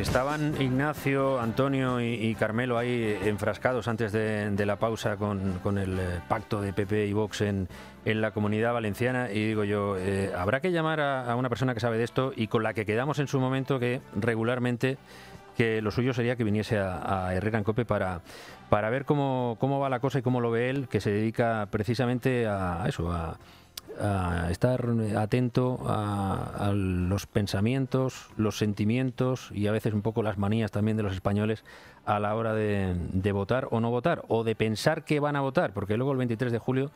Estaban Ignacio, Antonio y, Carmelo ahí enfrascados antes de, la pausa con, el eh, pacto de PP y Vox en, la comunidad valenciana y digo yo, eh, habrá que llamar a, una persona que sabe de esto y con la que quedamos en su momento que regularmente que lo suyo sería que viniese a, Herrera en Cope para, para ver cómo, cómo, va la cosa y cómo lo ve él, que se dedica precisamente a eso, a, a estar atento a, los pensamientos, los sentimientos y a veces un poco las manías también de los españoles a la hora de, de votar o no votar, o de pensar que van a votar, porque luego el 23 de julio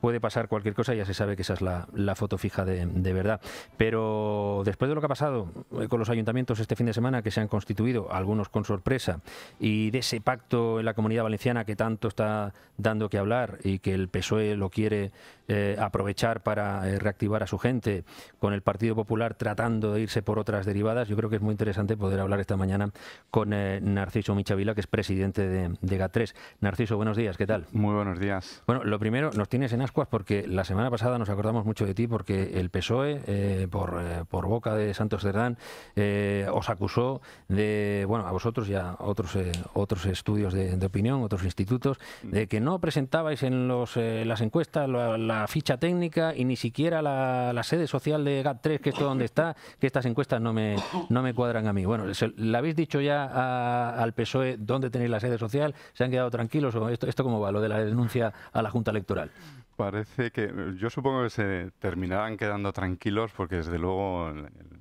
puede pasar cualquier cosa, ya se sabe que esa es la, foto fija de, verdad. Pero después de lo que ha pasado eh, con los ayuntamientos este fin de semana, que se han constituido, algunos con sorpresa, y de ese pacto en la comunidad valenciana que tanto está dando que hablar y que el PSOE lo quiere eh, aprovechar para eh, reactivar a su gente, con el Partido Popular tratando de irse por otras derivadas, yo creo que es muy interesante poder hablar esta mañana con Narciso Michavila, que es presidente de, de GAT3. Narciso, buenos días, ¿qué tal? Muy buenos días. Bueno, lo primero, nos tienes en porque la semana pasada nos acordamos mucho de ti, porque el PSOE, eh, eh, por, boca de Santos Cerdán, eh, os acusó de, bueno, a vosotros y a otros, otros estudios de, opinión, otros institutos, de que no presentabais en los, las encuestas la, ficha técnica y ni siquiera la, la sede social de GAT3, que es donde está, que estas encuestas no me, no me cuadran a mí. Bueno, ¿le habéis dicho ya al PSOE dónde tenéis la sede social? ¿Se han quedado tranquilos? ¿O esto, esto cómo va, lo de la denuncia a la Junta Electoral? parece que eh, yo supongo que se terminarán quedando tranquilos porque desde luego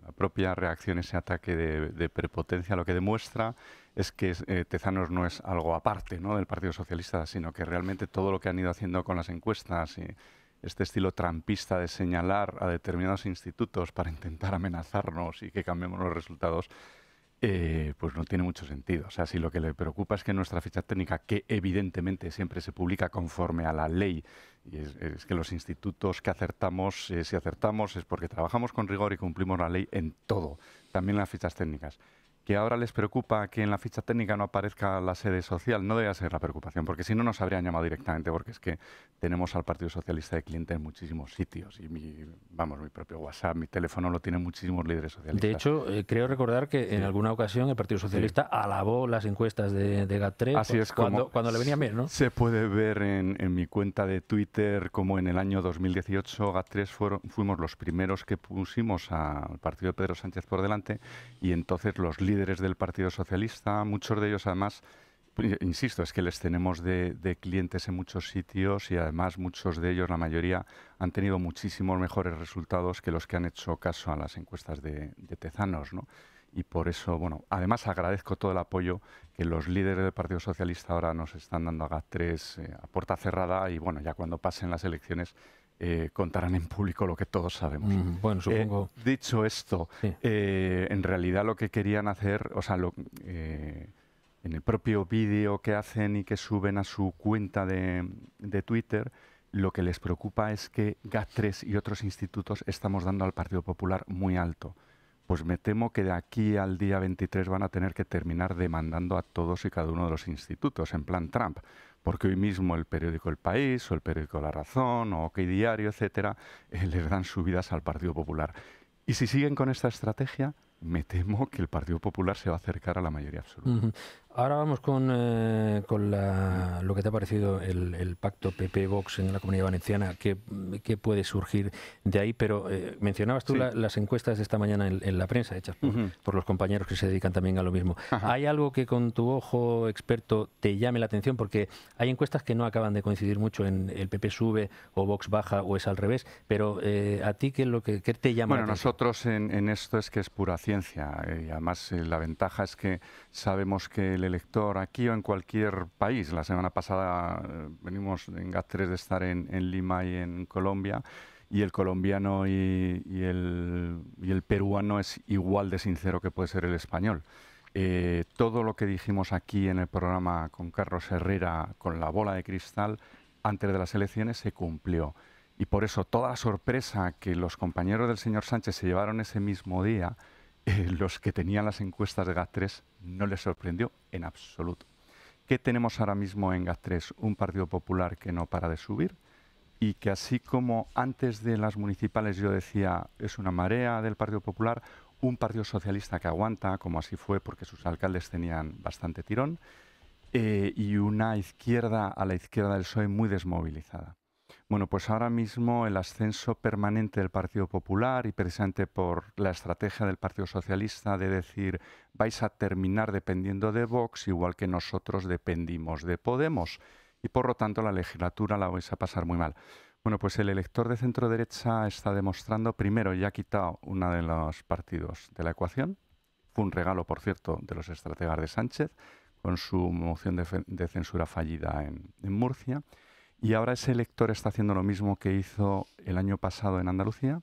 la propia reacción, ese ataque de, prepotencia, lo que demuestra es que eh, Tezanos no es algo aparte ¿no? del Partido Socialista, sino que realmente todo lo que han ido haciendo con las encuestas y este estilo trampista de señalar a determinados institutos para intentar amenazarnos y que cambiemos los resultados eh, pues no tiene mucho sentido. O sea, si lo que le preocupa es que nuestra ficha técnica, que evidentemente siempre se publica conforme a la ley, y es, que los institutos que acertamos, eh, si acertamos es porque trabajamos con rigor y cumplimos la ley en todo, también las fichas técnicas que ahora les preocupa que en la ficha técnica no aparezca la sede social. No debe ser la preocupación, porque si no nos habrían llamado directamente, porque es que tenemos al Partido Socialista de cliente en muchísimos sitios. Y mi, vamos, mi propio WhatsApp, mi teléfono lo tienen muchísimos líderes socialistas. De hecho, eh, creo recordar que en alguna ocasión el Partido Socialista alabó las encuestas de, GAT3 cuando, cuando le venía bien, ¿no? Se puede ver en, mi cuenta de Twitter como en el año 2018 GAT3 fuimos los primeros que pusimos al partido de Pedro Sánchez por delante y entonces los líderes líderes del Partido Socialista, muchos de ellos además, insisto, es que les tenemos de, clientes en muchos sitios y además muchos de ellos, la mayoría, han tenido muchísimos mejores resultados que los que han hecho caso a las encuestas de, Tezanos, y por eso, bueno, además agradezco todo el apoyo que los líderes del Partido Socialista ahora nos están dando a GAT3 eh, a puerta cerrada y bueno, ya cuando pasen las elecciones eh, contarán en público lo que todos sabemos. bueno, eh, supongo. dicho esto, eh, en realidad lo que querían hacer, o sea, en el propio vídeo que hacen y que suben a su cuenta de, de Twitter, lo que les preocupa es que GAT3 y otros institutos estamos dando al Partido Popular muy alto. Pues me temo que de aquí al día 23 van a tener que terminar demandando a todos y cada uno de los institutos, en plan Trump porque hoy mismo el periódico El País o el periódico La Razón o OK Diario, etcétera, eh, les dan subidas al Partido Popular. Y si siguen con esta estrategia, me temo que el Partido Popular se va a acercar a la mayoría absoluta. Ahora vamos con, eh, lo que te ha parecido el, pacto PP-Vox en la comunidad valenciana, ¿Qué puede surgir de ahí, pero eh, mencionabas tú las encuestas de esta mañana en, la prensa, hechas por, los compañeros que se dedican también a lo mismo. ¿Hay algo que con tu ojo experto te llame la atención? Porque hay encuestas que no acaban de coincidir mucho en el PP sube o Vox baja o es al revés, pero eh, a ti, ¿qué, lo que, te llama la atención? Bueno, nosotros en, en, esto es que es pura ciencia y además la ventaja es que sabemos que elector aquí o en cualquier país. La semana pasada eh, venimos en GAT3 de estar en, Lima y en Colombia. Y el colombiano y, el, peruano es igual de sincero que puede ser el español. Eh, todo lo que dijimos aquí en el programa con Carlos Herrera, con la bola de cristal, antes de las elecciones se cumplió. Y por eso toda la sorpresa que los compañeros del señor Sánchez se llevaron ese mismo día, eh, los que tenían las encuestas de GAT3 no le sorprendió en absoluto. ¿Qué tenemos ahora mismo en GAT3? Un Partido Popular que no para de subir y que así como antes de las municipales yo decía es una marea del Partido Popular, un Partido Socialista que aguanta, como así fue porque sus alcaldes tenían bastante tirón, eh, y una izquierda a la izquierda del PSOE muy desmovilizada. Bueno, pues ahora mismo el ascenso permanente del Partido Popular y precisamente por la estrategia del Partido Socialista de decir vais a terminar dependiendo de Vox igual que nosotros dependimos de Podemos y por lo tanto la legislatura la vais a pasar muy mal. Bueno, pues el elector de centro derecha está demostrando primero ya ha quitado uno de los partidos de la ecuación. Fue un regalo, por cierto, de los estrategas de Sánchez con su moción de, censura fallida en Murcia. Y ahora ese elector está haciendo lo mismo que hizo el año pasado en Andalucía,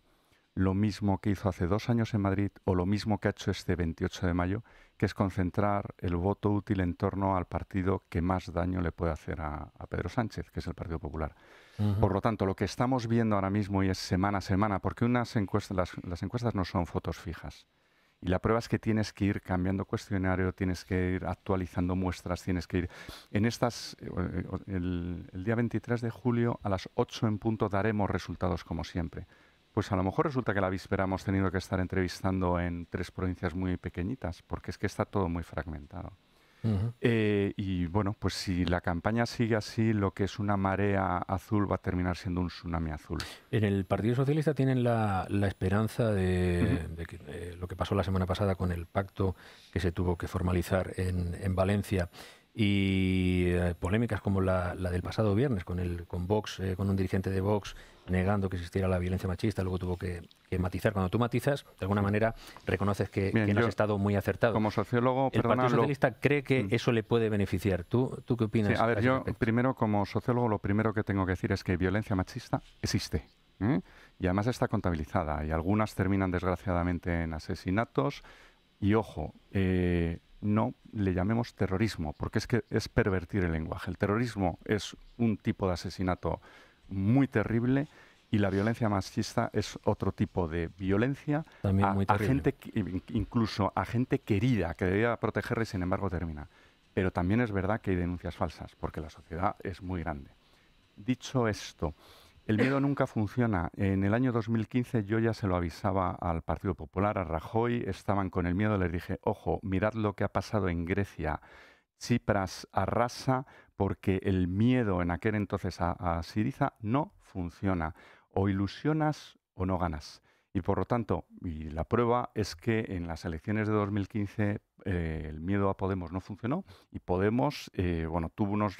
lo mismo que hizo hace dos años en Madrid o lo mismo que ha hecho este 28 de mayo, que es concentrar el voto útil en torno al partido que más daño le puede hacer a, Pedro Sánchez, que es el Partido Popular. Por lo tanto, lo que estamos viendo ahora mismo y es semana a semana, porque unas encuestas, las encuestas no son fotos fijas. Y la prueba es que tienes que ir cambiando cuestionario, tienes que ir actualizando muestras, tienes que ir... En estas, eh, eh, el, el día 23 de julio a las 8 en punto daremos resultados como siempre. Pues a lo mejor resulta que la víspera hemos tenido que estar entrevistando en tres provincias muy pequeñitas, porque es que está todo muy fragmentado. Eh, y bueno, pues si la campaña sigue así, lo que es una marea azul va a terminar siendo un tsunami azul. En el Partido Socialista tienen la, esperanza de, que, eh, lo que pasó la semana pasada con el pacto que se tuvo que formalizar en Valencia y eh, polémicas como la, del pasado viernes con el con Vox, eh, con un dirigente de Vox negando que existiera la violencia machista, luego tuvo que, matizar. Cuando tú matizas, de alguna manera reconoces que, no has estado muy acertado. Como sociólogo, el Partido Socialista cree que mm. eso le puede beneficiar. ¿Tú, tú qué opinas? a ver, yo primero como sociólogo lo primero que tengo que decir es que violencia machista existe. ¿eh? Y además está contabilizada y algunas terminan desgraciadamente en asesinatos. Y ojo, eh, no le llamemos terrorismo, porque es que es pervertir el lenguaje. El terrorismo es un tipo de asesinato muy terrible y la violencia machista es otro tipo de violencia a, a gente incluso a gente querida que debía protegerla y sin embargo termina. Pero también es verdad que hay denuncias falsas, porque la sociedad es muy grande. Dicho esto, el miedo nunca funciona. En el año 2015 yo ya se lo avisaba al Partido Popular, a Rajoy, estaban con el miedo, les dije, ojo, mirad lo que ha pasado en Grecia. Chipras arrasa porque el miedo en aquel entonces a, Siriza no funciona. O ilusionas o no ganas. Y por lo tanto, y la prueba es que en las elecciones de 2015 eh, el miedo a Podemos no funcionó y Podemos, eh, bueno, tuvo unos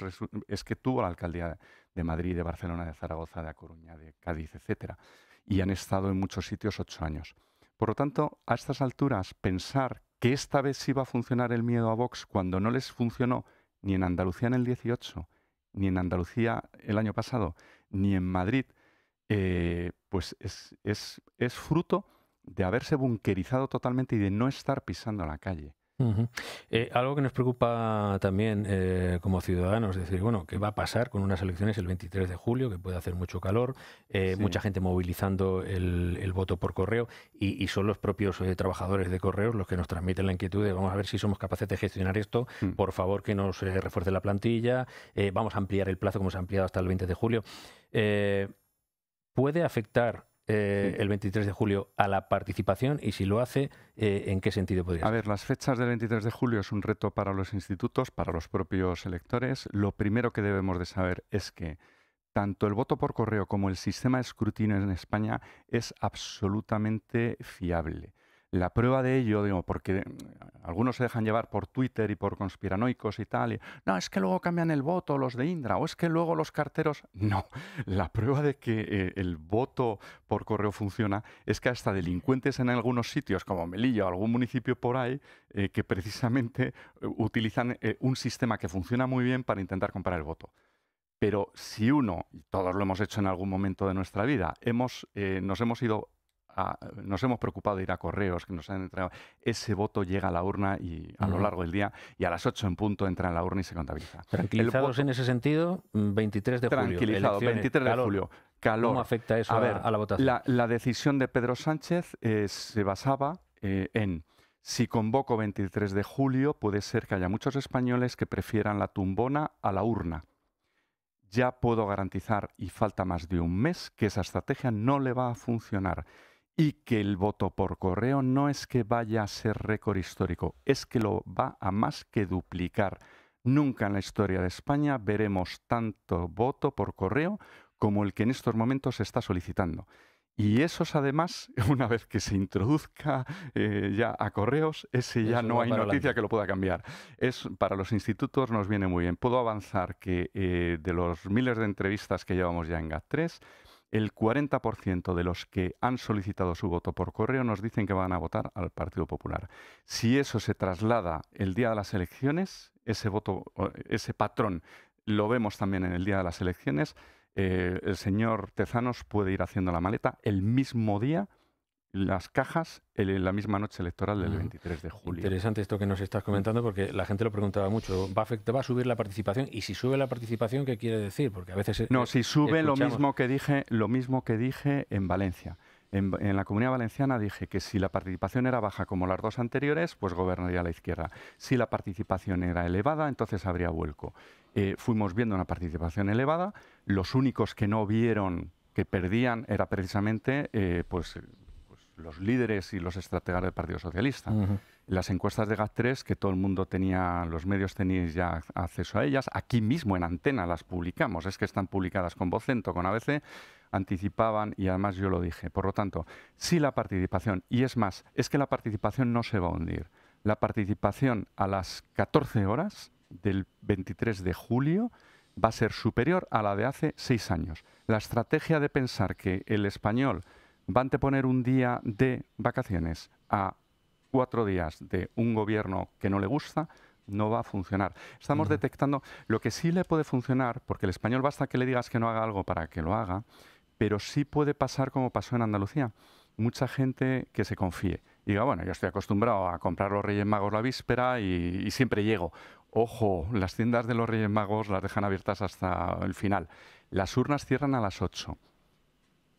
es que tuvo la alcaldía de Madrid, de Barcelona, de Zaragoza, de A Coruña, de Cádiz, etcétera, y han estado en muchos sitios ocho años. Por lo tanto, a estas alturas, pensar que esta vez iba a funcionar el miedo a Vox cuando no les funcionó ni en Andalucía en el 18, ni en Andalucía el año pasado, ni en Madrid, eh, pues es, es, es fruto de haberse bunkerizado totalmente y de no estar pisando la calle. Eh, algo que nos preocupa también eh, como ciudadanos, es decir, bueno, ¿qué va a pasar con unas elecciones el 23 de julio, que puede hacer mucho calor, eh, mucha gente movilizando el, voto por correo y, son los propios trabajadores de correos los que nos transmiten la inquietud de vamos a ver si somos capaces de gestionar esto, hmm. por favor que nos refuerce la plantilla, vamos a ampliar el plazo como se ha ampliado hasta el 20 de julio. ¿Puede afectar eh, el 23 de julio a la participación y si lo hace, eh, ¿en qué sentido podría ser? A ver, las fechas del 23 de julio es un reto para los institutos, para los propios electores. Lo primero que debemos de saber es que tanto el voto por correo como el sistema de escrutinio en España es absolutamente fiable. La prueba de ello, digo, porque mm, algunos se dejan llevar por Twitter y por conspiranoicos y tal, y, no, es que luego cambian el voto los de Indra, o es que luego los carteros... No, la prueba de que eh, el voto por correo funciona es que hasta delincuentes en algunos sitios, como Melilla o algún municipio por ahí, eh, que precisamente eh, utilizan un sistema que funciona muy bien para intentar comprar el voto. Pero si uno, y todos lo hemos hecho en algún momento de nuestra vida, hemos, nos hemos ido nos hemos preocupado de ir a correos que nos han entregado. Ese voto llega a la urna y a lo largo del día y a las 8 en punto entra en la urna y se contabiliza. Tranquilizados en ese sentido, 23 mm, de julio. Tranquilizados, 23 de julio. ¿Cómo afecta eso a, la votación? La, decisión de Pedro Sánchez eh, se basaba eh, en si convoco 23 de julio, puede ser que haya muchos españoles que prefieran la tumbona a la urna. Ya puedo garantizar, y falta más de un mes, que esa estrategia no le va a funcionar y que el voto por correo no es que vaya a ser récord histórico, es que lo va a más que duplicar. Nunca en la historia de España veremos tanto voto por correo como el que en estos momentos se está solicitando. Y esos además, una vez que se introduzca eh, ya a correos, ese ya no hay noticia que lo pueda cambiar. Es, para los institutos nos viene muy bien. Puedo avanzar que eh, de los miles de entrevistas que llevamos ya en GAT3, el 40% de los que han solicitado su voto por correo nos dicen que van a votar al Partido Popular. Si eso se traslada el día de las elecciones, ese voto, ese patrón lo vemos también en el día de las elecciones, eh, el señor Tezanos puede ir haciendo la maleta el mismo día las cajas en la misma noche electoral del 23 ah, de julio. Interesante esto que nos estás comentando porque la gente lo preguntaba mucho. afectar va a subir la participación? Y si sube la participación, ¿qué quiere decir? Porque a veces... E-, no, eh, si sube lo mismo que dije, lo mismo que dije en Valencia. En, la Comunidad Valenciana dije que si la participación era baja como las dos anteriores, pues gobernaría la izquierda. Si la participación era elevada, entonces habría vuelco. Eh, fuimos viendo una participación elevada. Los únicos que no vieron que perdían era precisamente eh, pues los líderes y los estrategas del Partido Socialista. Las encuestas de GAT3, que todo el mundo tenía, los medios tenían ya acceso a ellas, aquí mismo en antena las publicamos, es que están publicadas con Vocento, con ABC, anticipaban y además yo lo dije. Por lo tanto, sí la participación, y es más, es que la participación no se va a hundir. La participación a las 14 horas del 23 de julio va a ser superior a la de hace seis años. La estrategia de pensar que el español va a poner un día de vacaciones a cuatro días de un gobierno que no le gusta, no va a funcionar. Estamos detectando lo que sí le puede funcionar, porque el español basta que le digas que no haga algo para que lo haga, pero sí puede pasar como pasó en Andalucía. Mucha gente que se confíe. Y diga, bueno, yo estoy acostumbrado a comprar los Reyes Magos la víspera y, y siempre llego. Ojo, las tiendas de los Reyes Magos las dejan abiertas hasta el final. Las urnas cierran a las 8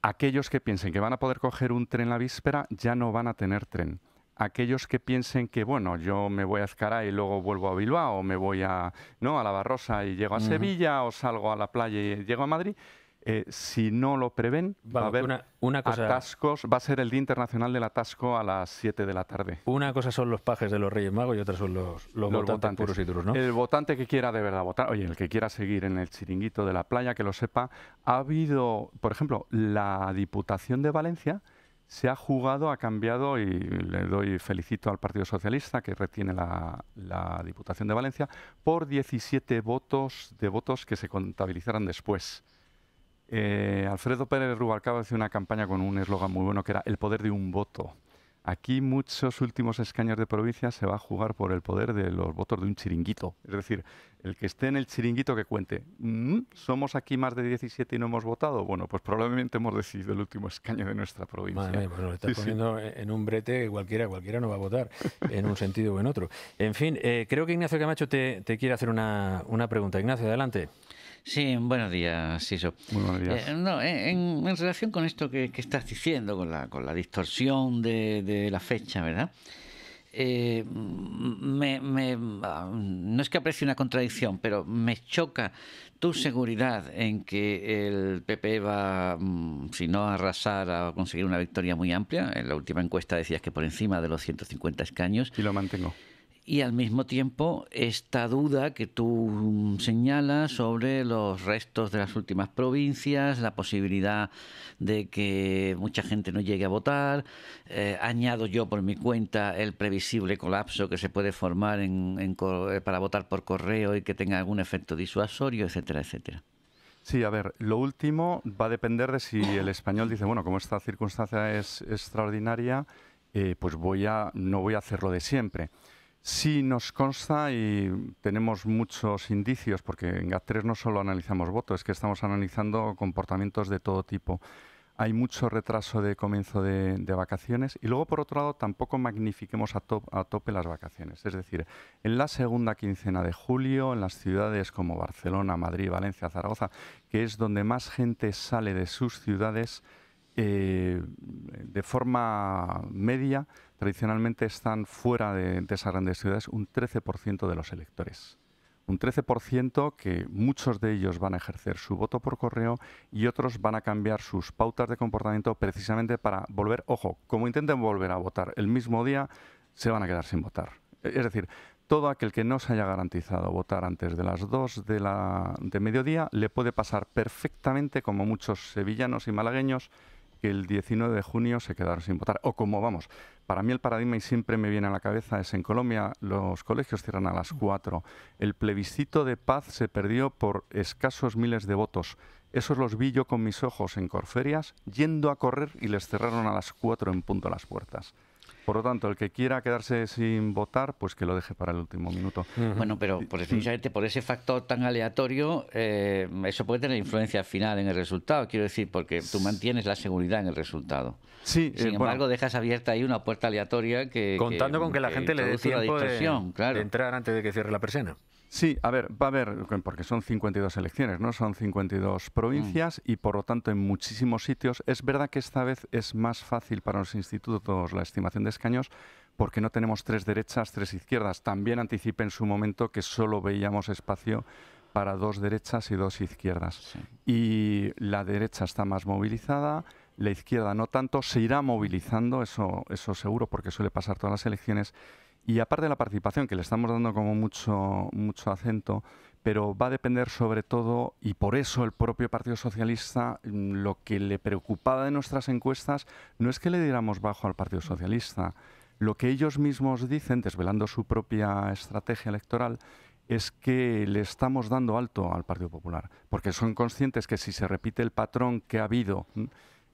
aquellos que piensen que van a poder coger un tren la víspera ya no van a tener tren. Aquellos que piensen que, bueno, yo me voy a Azcará y luego vuelvo a Bilbao, o me voy a, ¿no? a La Barrosa y llego a Sevilla, o salgo a la playa y llego a Madrid, eh, si no lo prevén, va a haber atascos. Va a ser el Día Internacional del Atasco a las 7 de la tarde. Una cosa son los pajes de los Reyes Magos y otra son los, votantes, puros y duros, ¿no? El votante que quiera de verdad votar, oye, el que quiera seguir en el chiringuito de la playa, que lo sepa, ha habido, por ejemplo, la Diputación de Valencia se ha jugado, ha cambiado y le doy felicito al Partido Socialista que retiene la, Diputación de Valencia por 17 votos de votos que se contabilizarán después. Eh, Alfredo Pérez Rubalcaba hace una campaña con un eslogan muy bueno que era el poder de un voto. Aquí muchos últimos escaños de provincia se va a jugar por el poder de los votos de un chiringuito. Es decir, el que esté en el chiringuito que cuente. Mm, ¿Somos aquí más de 17 y no hemos votado? Bueno, pues probablemente hemos decidido el último escaño de nuestra provincia. Pues estás poniendo en un brete cualquiera, cualquiera no va a votar, en un sentido o en otro. En fin, eh, creo que Ignacio Camacho te, quiere hacer una, una pregunta. Ignacio, adelante. Sí, buenos días, Siso. buenos días. Eh, no, en, relación con esto que, estás diciendo, con la, distorsión de, la fecha, ¿verdad? Eh, ah, no es que aprecie una contradicción, pero me choca tu seguridad en que el PP va, mm, si no arrasar, a conseguir una victoria muy amplia. En la última encuesta decías que por encima de los 150 escaños. Y lo mantengo y al mismo tiempo esta duda que tú señalas sobre los restos de las últimas provincias, la posibilidad de que mucha gente no llegue a votar. Eh, añado yo por mi cuenta el previsible colapso que se puede formar eh, para votar por correo y que tenga algún efecto disuasorio, etcétera, etcétera. Sí, a ver, lo último va a depender de si el español dice, bueno, como esta circunstancia es extraordinaria, eh, pues voy a, no voy a hacerlo de siempre. Sí, nos consta y tenemos muchos indicios, porque en GAT3 no solo analizamos votos, es que estamos analizando comportamientos de todo tipo. Hay mucho retraso de comienzo de, vacaciones y luego, por otro lado, tampoco magnifiquemos a, tope las vacaciones. Es decir, en la segunda quincena de julio, en las ciudades como Barcelona, Madrid, Valencia, Zaragoza, que es donde más gente sale de sus ciudades, eh, de forma media tradicionalmente están fuera de, esas grandes ciudades un 13% de los electores. Un 13% que muchos de ellos van a ejercer su voto por correo y otros van a cambiar sus pautas de comportamiento precisamente para volver, ojo, como intenten volver a votar el mismo día, se van a quedar sin votar. Es decir, todo aquel que no se haya garantizado votar antes de las 2 de, la, de mediodía le puede pasar perfectamente, como muchos sevillanos y malagueños, que el 19 de junio se quedaron sin votar. O como vamos, para mí el paradigma y siempre me viene a la cabeza es en Colombia los colegios cierran a las 4. El plebiscito de paz se perdió por escasos miles de votos. Esos los vi yo con mis ojos en Corferias yendo a correr y les cerraron a las 4 en punto las puertas. Por lo tanto, el que quiera quedarse sin votar, pues que lo deje para el último minuto. Bueno, pero por, precisamente por ese factor tan aleatorio, eh, eso puede tener influencia final en el resultado, quiero decir, porque tú mantienes la seguridad en el resultado. Sí, sin eh, embargo, dejas abierta ahí una puerta aleatoria que... Contando con que la gente le dé tiempo entrar antes de que cierre la persona. Sí, a ver, va a haber, porque son 52 elecciones, ¿no? Son 52 provincias mm. y por lo tanto en muchísimos sitios. Es verdad que esta vez es más fácil para los institutos la estimación de escaños porque no tenemos tres derechas, tres izquierdas. También anticipé en su momento que solo veíamos espacio para dos derechas y dos izquierdas. Y la derecha está más movilizada, la izquierda no tanto, se irá movilizando, eso, eso seguro, porque suele pasar todas las elecciones y aparte de la participación, que le estamos dando como mucho, mucho acento, pero va a depender sobre todo, y por eso el propio Partido Socialista, mm, lo que le preocupaba de nuestras encuestas no es que le diéramos bajo al Partido Socialista. Lo que ellos mismos dicen, desvelando su propia estrategia electoral, es que le estamos dando alto al Partido Popular, porque son conscientes que si se repite el patrón que ha habido, mm,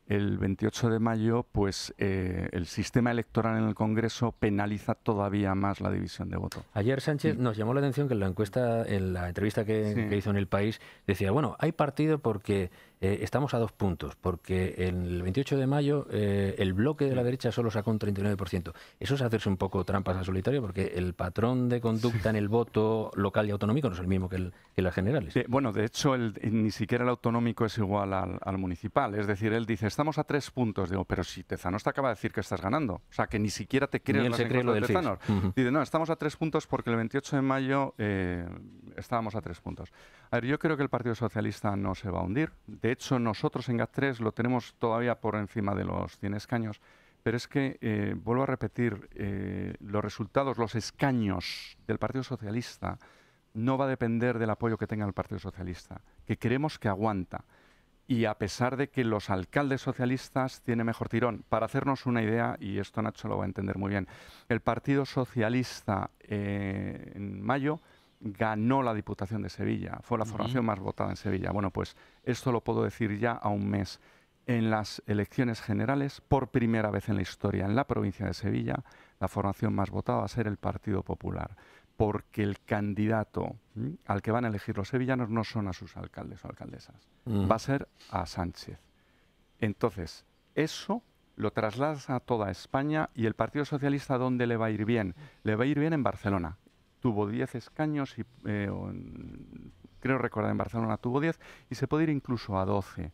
el 28 de mayo, pues eh, el sistema electoral en el Congreso penaliza todavía más la división de voto. Ayer Sánchez nos llamó la atención que en la encuesta, en la entrevista que, que hizo en el país, decía, bueno, hay partido porque eh, estamos a dos puntos, porque el 28 de mayo eh, el bloque de la derecha solo sacó un 39%. Eso es hacerse un poco trampas a solitario, porque el patrón de conducta en el voto local y autonómico no es el mismo que, el, que las generales. bueno, de hecho, ni siquiera el autonómico es igual al, municipal. Es decir, él dice, estamos a tres puntos. Digo, pero si Tezanos te acaba de decir que estás ganando. O sea, que ni siquiera te crees las cree lo de Tezanos. Dice, no, estamos a tres puntos porque el 28 de mayo eh, estábamos a tres puntos. A ver, yo creo que el Partido Socialista no se va a hundir. De hecho, nosotros en GAT3 lo tenemos todavía por encima de los 100 escaños, pero es que, eh, vuelvo a repetir, eh, los resultados, los escaños del Partido Socialista no va a depender del apoyo que tenga el Partido Socialista, que creemos que aguanta. Y a pesar de que los alcaldes socialistas tienen mejor tirón, para hacernos una idea, y esto Nacho lo va a entender muy bien, el Partido Socialista eh, en mayo ganó la Diputación de Sevilla, fue la formación más votada en Sevilla. Bueno, pues esto lo puedo decir ya a un mes. En las elecciones generales, por primera vez en la historia en la provincia de Sevilla, la formación más votada va a ser el Partido Popular, porque el candidato al que van a elegir los sevillanos no son a sus alcaldes o alcaldesas, va a ser a Sánchez. Entonces, eso lo traslada a toda España y el Partido Socialista, ¿dónde le va a ir bien? Le va a ir bien en Barcelona, tuvo 10 escaños y eh, creo recordar en Barcelona tuvo 10 y se puede ir incluso a 12.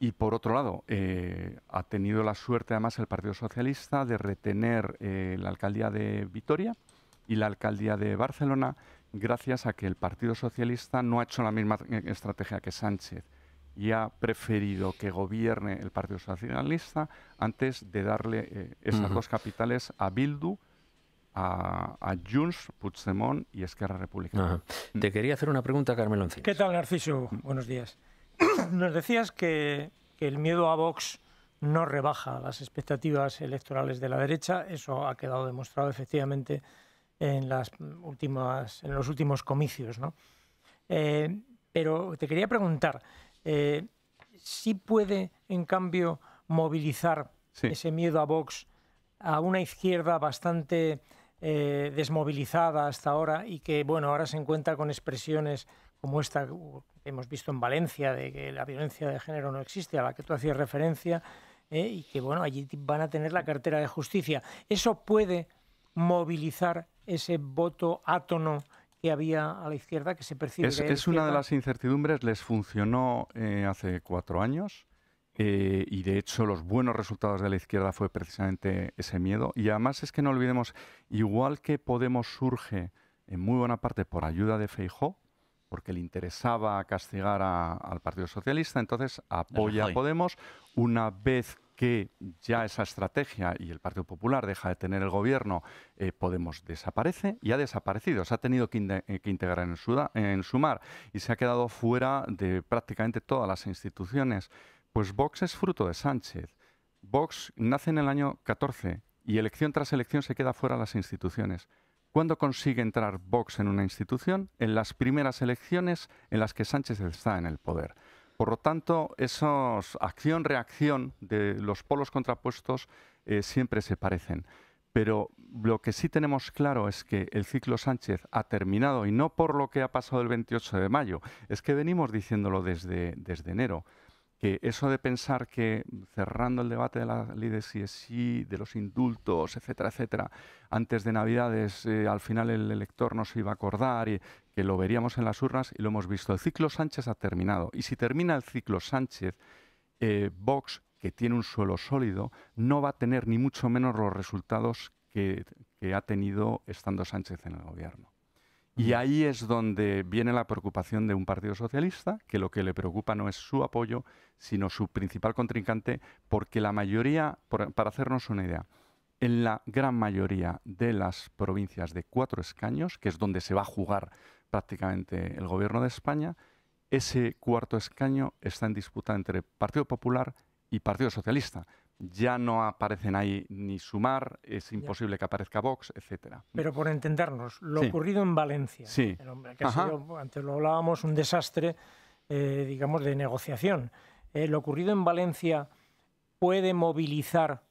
Y por otro lado, eh, ha tenido la suerte además el Partido Socialista de retener eh, la alcaldía de Vitoria y la alcaldía de Barcelona gracias a que el Partido Socialista no ha hecho la misma estrategia que Sánchez y ha preferido que gobierne el Partido Socialista antes de darle esas dos capitales a Bildu a, Junts, Puigdemont y Esquerra Republicana. Mm. Te quería hacer una pregunta, Carmelo Encinas. ¿Qué tal, Narciso? Buenos días. Nos decías que, el miedo a Vox no rebaja las expectativas electorales de la derecha. Eso ha quedado demostrado efectivamente en, las últimas, en los últimos comicios. Eh, pero te quería preguntar, ¿si eh, ¿sí puede, en cambio, movilizar ese miedo a Vox a una izquierda bastante eh, desmovilizada hasta ahora y que, bueno, ahora se encuentra con expresiones como esta que hemos visto en Valencia, de que la violencia de género no existe, a la que tú hacías referencia, eh, y que, bueno, allí van a tener la cartera de justicia. ¿Eso puede movilizar ese voto átono que había a la izquierda, que se percibe. Es, una de las incertidumbres, les funcionó eh, hace cuatro años. Eh, y de hecho los buenos resultados de la izquierda fue precisamente ese miedo. Y además es que no olvidemos, igual que Podemos surge en muy buena parte por ayuda de Feijó, porque le interesaba castigar al Partido Socialista, entonces apoya a Podemos una vez que ya esa estrategia y el Partido Popular deja de tener el gobierno, eh, Podemos desaparece y ha desaparecido. Se ha tenido que, eh, integrar en, en, mar y se ha quedado fuera de prácticamente todas las instituciones. Pues Vox es fruto de Sánchez. Vox nace en el año 14 y elección tras elección se queda fuera de las instituciones. ¿Cuándo consigue entrar Vox en una institución? En las primeras elecciones en las que Sánchez está en el poder. Por lo tanto, esa acción-reacción de los polos contrapuestos eh, siempre se parecen. Pero lo que sí tenemos claro es que el ciclo Sánchez ha terminado y no por lo que ha pasado el 28 de mayo. Es que venimos diciéndolo desde enero eso de pensar que cerrando el debate de la ley de CSI, de los indultos, etcétera, etcétera, antes de Navidades eh, al final el elector no se iba a acordar y que lo veríamos en las urnas y lo hemos visto. El ciclo Sánchez ha terminado y si termina el ciclo Sánchez, eh, Vox, que tiene un suelo sólido, no va a tener ni mucho menos los resultados que ha tenido estando Sánchez en el gobierno. Y ahí es donde viene la preocupación de un partido socialista, que lo que le preocupa no es su apoyo, sino su principal contrincante, porque la mayoría, para hacernos una idea, en la gran mayoría de las provincias de cuatro escaños, que es donde se va a jugar prácticamente el gobierno de España, ese cuarto escaño está en disputa entre Partido Popular y Partido Socialista ya no aparecen ahí ni Sumar, es imposible que aparezca Vox, etcétera. Pero por entendernos, lo ocurrido en Valencia, que ha sido, antes lo hablábamos, un desastre, eh, digamos, de negociación. Eh, lo ocurrido en Valencia puede movilizar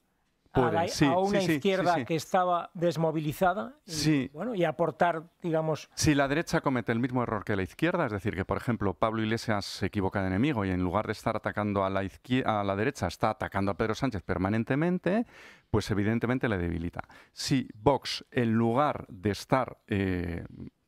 e-, a, una izquierda que estaba desmovilizada y, aportar, digamos... Si la derecha comete el mismo error que la izquierda, es decir, que por ejemplo Pablo Iglesias se equivoca de enemigo y en lugar de estar atacando a la, a la derecha está atacando a Pedro Sánchez permanentemente, pues evidentemente le debilita. Si Vox, en lugar de estar... Eh,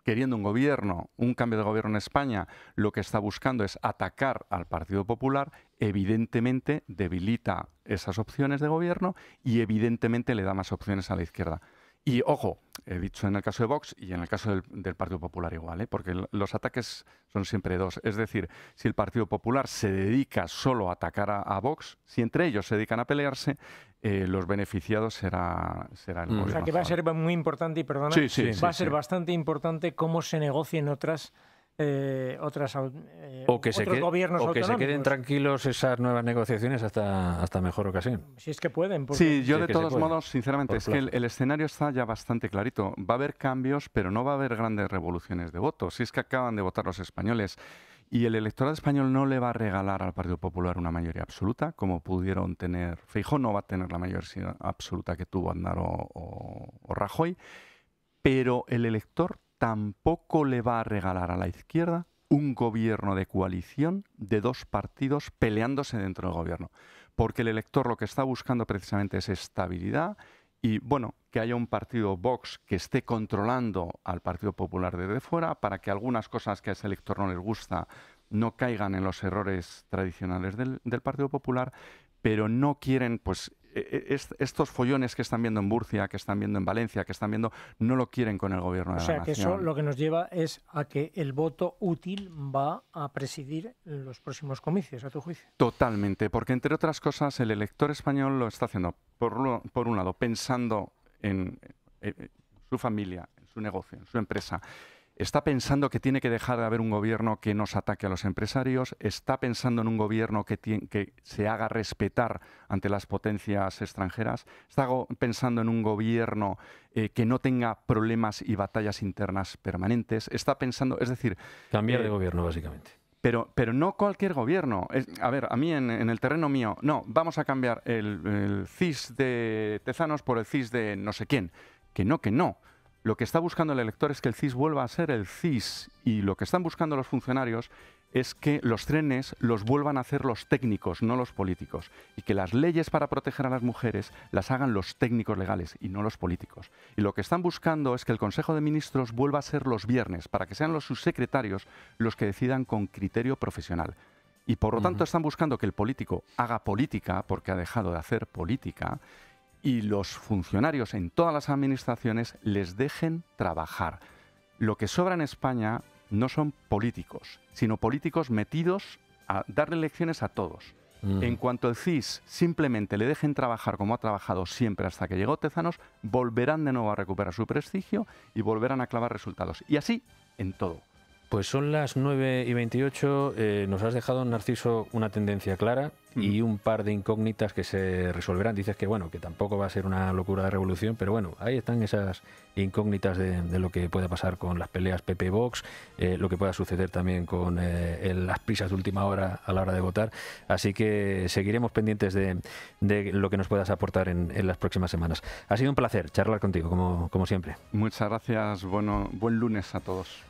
queriendo un gobierno, un cambio de gobierno en España, lo que está buscando es atacar al Partido Popular, evidentemente debilita esas opciones de gobierno y evidentemente le da más opciones a la izquierda. Y ojo, he dicho en el caso de Vox y en el caso del, Partido Popular igual, ¿eh? porque los ataques son siempre dos. Es decir, si el Partido Popular se dedica solo a atacar a, Vox, si entre ellos se dedican a pelearse, eh, los beneficiados será, será el mm. O sea que va a ser muy importante, y perdona, va a ser bastante importante cómo se negocien otras eh, otras eh, o que otros se gobiernos o que se queden tranquilos esas nuevas negociaciones hasta hasta mejor ocasión si es que pueden porque... sí yo de todos modos sinceramente es que el, escenario está ya bastante clarito va a haber cambios pero no va a haber grandes revoluciones de votos si es que acaban de votar los españoles y el electorado español no le va a regalar al Partido Popular una mayoría absoluta, como pudieron tener. Feijóo no va a tener la mayoría absoluta que tuvo Andar o Rajoy, pero el elector tampoco le va a regalar a la izquierda un gobierno de coalición de dos partidos peleándose dentro del gobierno. Porque el elector lo que está buscando precisamente es estabilidad y, bueno, que haya un partido Vox que esté controlando al Partido Popular desde fuera para que algunas cosas que a ese elector no les gusta no caigan en los errores tradicionales del, del Partido Popular, pero no quieren pues e, e, estos follones que están viendo en Murcia, que están viendo en Valencia, que están viendo, no lo quieren con el gobierno de la Nación. O sea, que eso lo que nos lleva es a que el voto útil va a presidir los próximos comicios, a tu juicio. Totalmente, porque entre otras cosas el elector español lo está haciendo, por, por un lado, pensando en eh, eh, su familia, en su negocio, en su empresa está pensando que tiene que dejar de haber un gobierno que nos ataque a los empresarios, está pensando en un gobierno que, se haga respetar ante las potencias extranjeras, está pensando en un gobierno eh, que no tenga problemas y batallas internas permanentes, está pensando, es decir... Cambiar de eh, gobierno, básicamente. Pero, pero, no cualquier gobierno. a ver, a mí en, el terreno mío, no, vamos a cambiar el, el CIS de Tezanos por el CIS de no sé quién. Que no, que no. Lo que está buscando el elector es que el CIS vuelva a ser el CIS y lo que están buscando los funcionarios es que los trenes los vuelvan a hacer los técnicos, no los políticos, y que las leyes para proteger a las mujeres las hagan los técnicos legales y no los políticos. Y lo que están buscando es que el Consejo de Ministros vuelva a ser los viernes, para que sean los subsecretarios los que decidan con criterio profesional. Y por lo tanto están buscando que el político haga política, porque ha dejado de hacer política, y los funcionarios en todas las administraciones les dejen trabajar. Lo que sobra en España no son políticos, sino políticos metidos a darle lecciones a todos. Mm. En cuanto el CIS simplemente le dejen trabajar como ha trabajado siempre hasta que llegó Tezanos, volverán de nuevo a recuperar su prestigio y volverán a clavar resultados. Y así en todo. Pues son las 9 y 28, eh, nos has dejado, Narciso, una tendencia clara, y un par de incógnitas que se resolverán. Dices que bueno, que tampoco va a ser una locura de revolución, pero bueno, ahí están esas incógnitas de, lo que pueda pasar con las peleas PP Vox, eh, lo que pueda suceder también con eh, las prisas de última hora a la hora de votar. Así que seguiremos pendientes de, lo que nos puedas aportar en, en, las próximas semanas. Ha sido un placer charlar contigo, como, como siempre. Muchas gracias, bueno, buen lunes a todos.